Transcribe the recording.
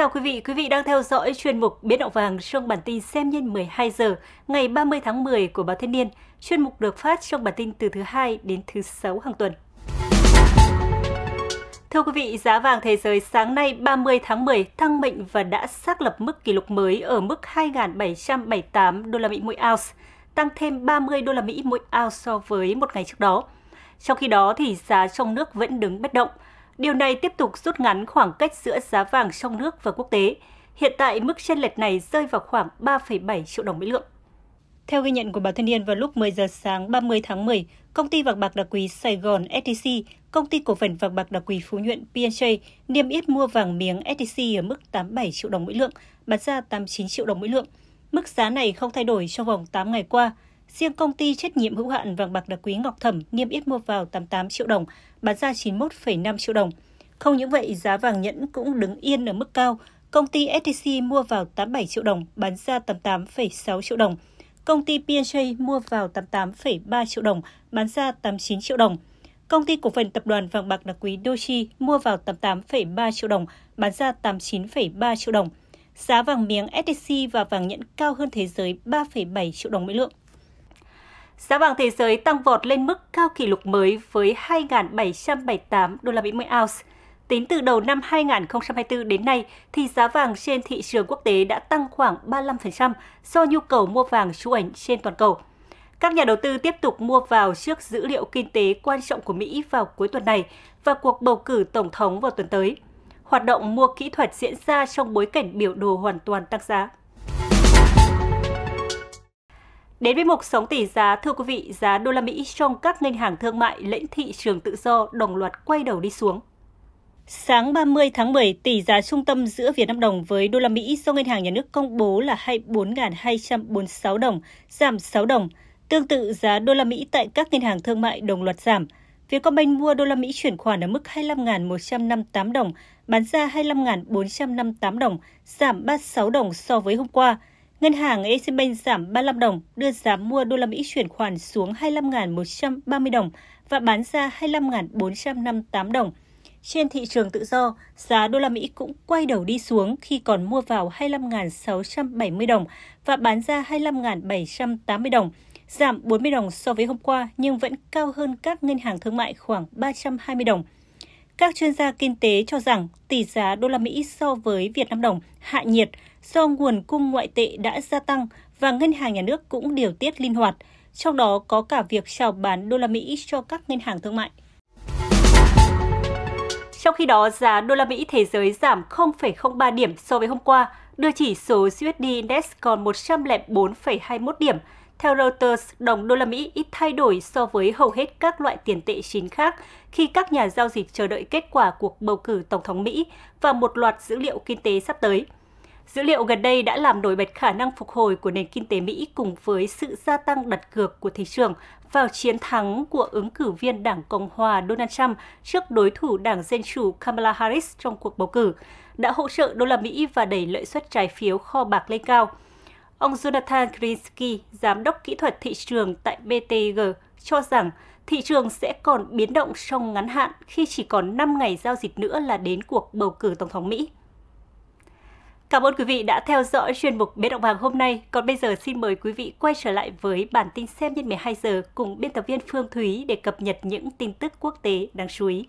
chào quý vị. Quý vị đang theo dõi chuyên mục Biến động vàng trong bản tin xem nhân 12 giờ ngày 30 tháng 10 của báo Thanh niên. Chuyên mục được phát trong bản tin từ thứ hai đến thứ sáu hàng tuần. Thưa quý vị, giá vàng thế giới sáng nay 30 tháng 10 tăng mạnh và đã xác lập mức kỷ lục mới ở mức 2.778 đô la Mỹ mỗi ounce, tăng thêm 30 đô la Mỹ mỗi ounce so với một ngày trước đó. Trong khi đó thì giá trong nước vẫn đứng bất động – Điều này tiếp tục rút ngắn khoảng cách giữa giá vàng trong nước và quốc tế. Hiện tại, mức chênh lệch này rơi vào khoảng 3,7 triệu đồng mỗi lượng. Theo ghi nhận của báo Thanh niên vào lúc 10 giờ sáng 30 tháng 10, công ty vàng bạc đặc quý Sài Gòn STC, công ty cổ phần vàng bạc đặc quý Phú Nhuận PNJ niêm yết mua vàng miếng STC ở mức 87 triệu đồng mỗi lượng, bán ra 89 triệu đồng mỗi lượng. Mức giá này không thay đổi trong vòng 8 ngày qua. Riêng công ty trách nhiệm hữu hạn vàng bạc đá quý Ngọc Thẩm niêm yết mua vào 88 triệu đồng, bán ra 91,5 triệu đồng. Không những vậy, giá vàng nhẫn cũng đứng yên ở mức cao. Công ty STC mua vào 87 triệu đồng, bán ra 88,6 triệu đồng. Công ty P&J mua vào 88,3 triệu đồng, bán ra 89 triệu đồng. Công ty cổ phần tập đoàn vàng bạc đá quý Doji mua vào 88,3 triệu đồng, bán ra 89,3 triệu đồng. Giá vàng miếng SJC và vàng nhẫn cao hơn thế giới 3,7 triệu đồng mỗi lượng. Giá vàng thế giới tăng vọt lên mức cao kỷ lục mới với 2.778 đô la Mỹ mỗi ounce. Tính từ đầu năm 2024 đến nay, thì giá vàng trên thị trường quốc tế đã tăng khoảng 35% do nhu cầu mua vàng trú ảnh trên toàn cầu. Các nhà đầu tư tiếp tục mua vào trước dữ liệu kinh tế quan trọng của Mỹ vào cuối tuần này và cuộc bầu cử tổng thống vào tuần tới. Hoạt động mua kỹ thuật diễn ra trong bối cảnh biểu đồ hoàn toàn tăng giá. Đến với mục sống tỷ giá, thưa quý vị, giá đô la Mỹ trong các ngân hàng thương mại lĩnh thị trường tự do đồng loạt quay đầu đi xuống. Sáng 30 tháng 10, tỷ giá trung tâm giữa Việt Nam đồng với đô la Mỹ do Ngân hàng Nhà nước công bố là 24.246 đồng, giảm 6 đồng. Tương tự giá đô la Mỹ tại các ngân hàng thương mại đồng loạt giảm. Vietcombank mua đô la Mỹ chuyển khoản ở mức 25.158 đồng, bán ra 25.458 đồng, giảm 36 đồng so với hôm qua. Ngân hàng Eximbank giảm 35 đồng, đưa giá mua đô la Mỹ chuyển khoản xuống 25.130 đồng và bán ra 25.458 đồng. Trên thị trường tự do, giá đô la Mỹ cũng quay đầu đi xuống khi còn mua vào 25.670 đồng và bán ra 25.780 đồng, giảm 40 đồng so với hôm qua nhưng vẫn cao hơn các ngân hàng thương mại khoảng 320 đồng. Các chuyên gia kinh tế cho rằng tỷ giá đô la Mỹ so với Việt Nam đồng hạ nhiệt – do nguồn cung ngoại tệ đã gia tăng và ngân hàng nhà nước cũng điều tiết linh hoạt, trong đó có cả việc chào bán đô la Mỹ cho các ngân hàng thương mại. Trong khi đó, giá đô la Mỹ thế giới giảm 0,03 điểm so với hôm qua, đưa chỉ số USD Index còn 104,21 điểm. Theo Reuters, đồng đô la Mỹ ít thay đổi so với hầu hết các loại tiền tệ chính khác khi các nhà giao dịch chờ đợi kết quả cuộc bầu cử Tổng thống Mỹ và một loạt dữ liệu kinh tế sắp tới – Dữ liệu gần đây đã làm nổi bật khả năng phục hồi của nền kinh tế Mỹ cùng với sự gia tăng đặt cược của thị trường vào chiến thắng của ứng cử viên Đảng Cộng hòa Donald Trump trước đối thủ Đảng Dân chủ Kamala Harris trong cuộc bầu cử, đã hỗ trợ đô la Mỹ và đẩy lợi suất trái phiếu kho bạc lên cao. Ông Jonathan Krinsky, giám đốc kỹ thuật thị trường tại BTG, cho rằng thị trường sẽ còn biến động trong ngắn hạn khi chỉ còn 5 ngày giao dịch nữa là đến cuộc bầu cử Tổng thống Mỹ. Cảm ơn quý vị đã theo dõi chuyên mục Biến động vàng hôm nay. Còn bây giờ xin mời quý vị quay trở lại với bản tin xem nhân 12 giờ cùng biên tập viên Phương Thúy để cập nhật những tin tức quốc tế đáng chú ý.